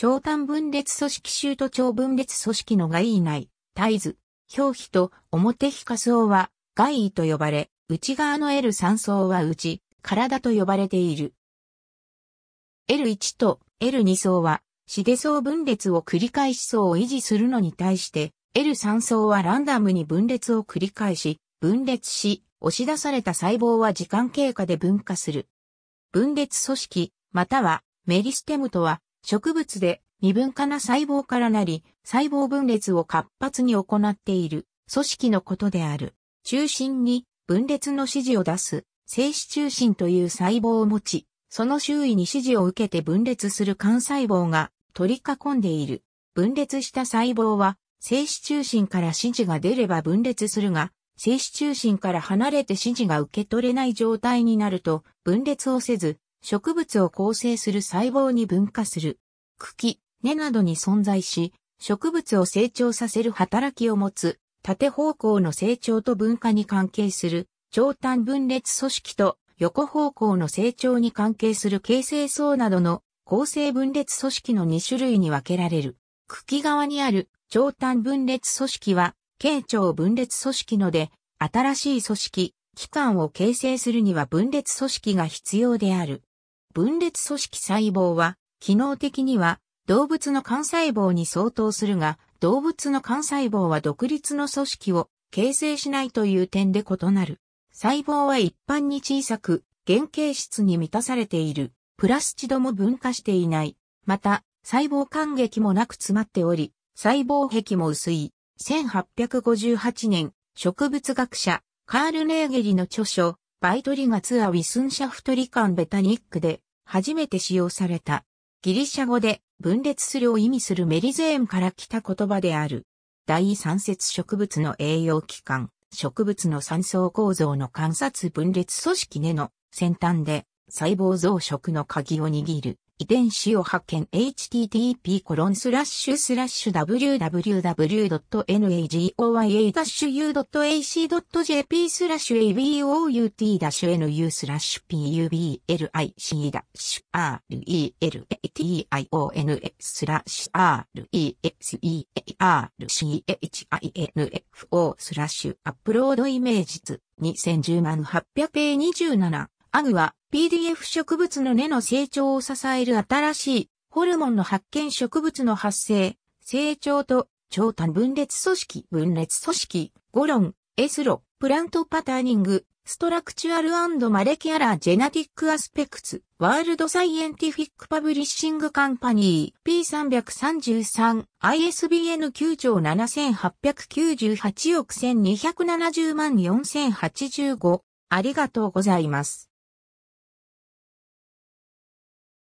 長短分裂組織州と長分裂組織の外位内、え図、表皮と表皮下層は外位と呼ばれ、内側の L3 層は内、体と呼ばれている。L1 と L2 層は、死で層分裂を繰り返し層を維持するのに対して、L3 層はランダムに分裂を繰り返し、分裂し、押し出された細胞は時間経過で分化する。分裂組織、またはメリステムとは、植物で未分化な細胞からなり、細胞分裂を活発に行っている組織のことである。中心に分裂の指示を出す精子中心という細胞を持ち、その周囲に指示を受けて分裂する幹細胞が取り囲んでいる。分裂した細胞は精子中心から指示が出れば分裂するが、精子中心から離れて指示が受け取れない状態になると分裂をせず植物を構成する細胞に分化する。茎、根などに存在し、植物を成長させる働きを持つ、縦方向の成長と分化に関係する、長短分裂組織と横方向の成長に関係する形成層などの構成分裂組織の2種類に分けられる。茎側にある長短分裂組織は、形長分裂組織ので、新しい組織、機関を形成するには分裂組織が必要である。分裂組織細胞は、機能的には動物の幹細胞に相当するが、動物の幹細胞は独立の組織を形成しないという点で異なる。細胞は一般に小さく、原型質に満たされている。プラスチドも分化していない。また、細胞間隙もなく詰まっており、細胞壁も薄い。1858年、植物学者、カール・ネーゲリの著書、バイトリガツア・ウィスンシャフトリカン・ベタニックで、初めて使用された。ギリシャ語で分裂するを意味するメリゼーンから来た言葉である。第3節植物の栄養器官、植物の三層構造の観察分裂組織根の先端で細胞増殖の鍵を握る。遺伝子を発見 http://www.nagoya-u.ac.jp about-nu ス public-relation スラ researchinfo スラッシュアップロードイメージズ2010万8 0 0 2 7アグは PDF 植物の根の成長を支える新しいホルモンの発見植物の発生、成長と長短分裂組織、分裂組織、ゴロン、エスロ、プラントパターニング、ストラクチュアルマレキアラージェナティックアスペクツ、ワールドサイエンティフィックパブリッシングカンパニー P333ISBN 9兆7898億1270万4085ありがとうございます。